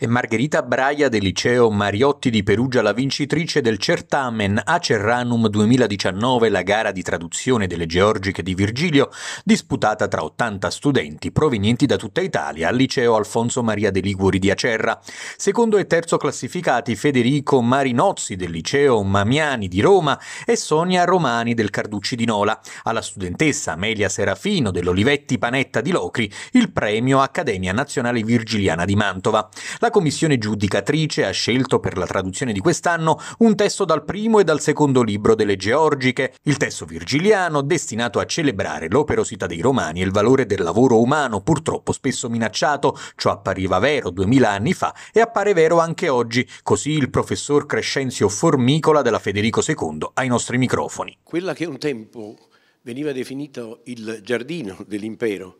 e Margherita Braia del liceo Mariotti di Perugia la vincitrice del certamen Acerranum 2019, la gara di traduzione delle Georgiche di Virgilio, disputata tra 80 studenti provenienti da tutta Italia al liceo Alfonso Maria De Liguori di Acerra. Secondo e terzo classificati Federico Marinozzi del liceo Mamiani di Roma e Sonia Romani del Carducci di Nola. Alla studentessa Amelia Serafino dell'Olivetti Panetta di Locri il premio Accademia Nazionale Virgiliana di Mantova. La la commissione giudicatrice ha scelto per la traduzione di quest'anno un testo dal primo e dal secondo libro delle Georgiche, il testo virgiliano destinato a celebrare l'operosità dei romani e il valore del lavoro umano purtroppo spesso minacciato, ciò appariva vero duemila anni fa e appare vero anche oggi, così il professor Crescenzio Formicola della Federico II ai nostri microfoni. Quella che un tempo veniva definito il giardino dell'impero,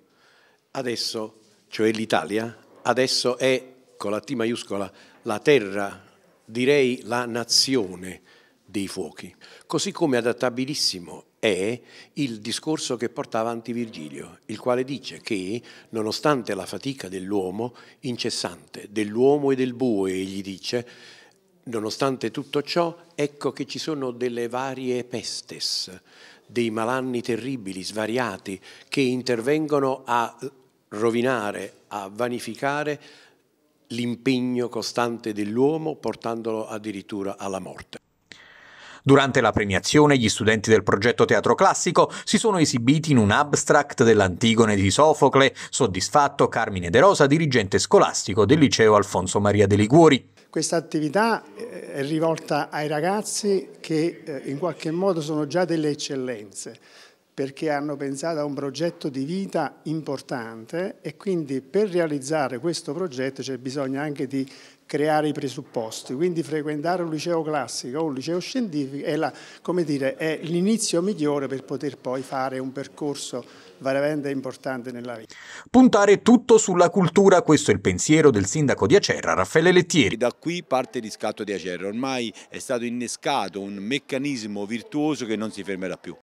adesso, cioè l'Italia, adesso è con la T maiuscola, la terra, direi la nazione dei fuochi. Così come adattabilissimo è il discorso che porta avanti Virgilio, il quale dice che, nonostante la fatica dell'uomo incessante, dell'uomo e del bue, egli dice, nonostante tutto ciò, ecco che ci sono delle varie pestes, dei malanni terribili, svariati, che intervengono a rovinare, a vanificare l'impegno costante dell'uomo portandolo addirittura alla morte. Durante la premiazione gli studenti del progetto Teatro Classico si sono esibiti in un abstract dell'Antigone di Sofocle, soddisfatto Carmine De Rosa, dirigente scolastico del liceo Alfonso Maria De Liguori. Questa attività eh, è rivolta ai ragazzi che eh, in qualche modo sono già delle eccellenze, perché hanno pensato a un progetto di vita importante e quindi per realizzare questo progetto c'è bisogno anche di creare i presupposti. Quindi frequentare un liceo classico o un liceo scientifico è, l'inizio migliore per poter poi fare un percorso veramente importante nella vita. Puntare tutto sulla cultura, questo è il pensiero del sindaco di Acerra, Raffaele Lettieri. Da qui parte il riscatto di Acerra, ormai è stato innescato un meccanismo virtuoso che non si fermerà più.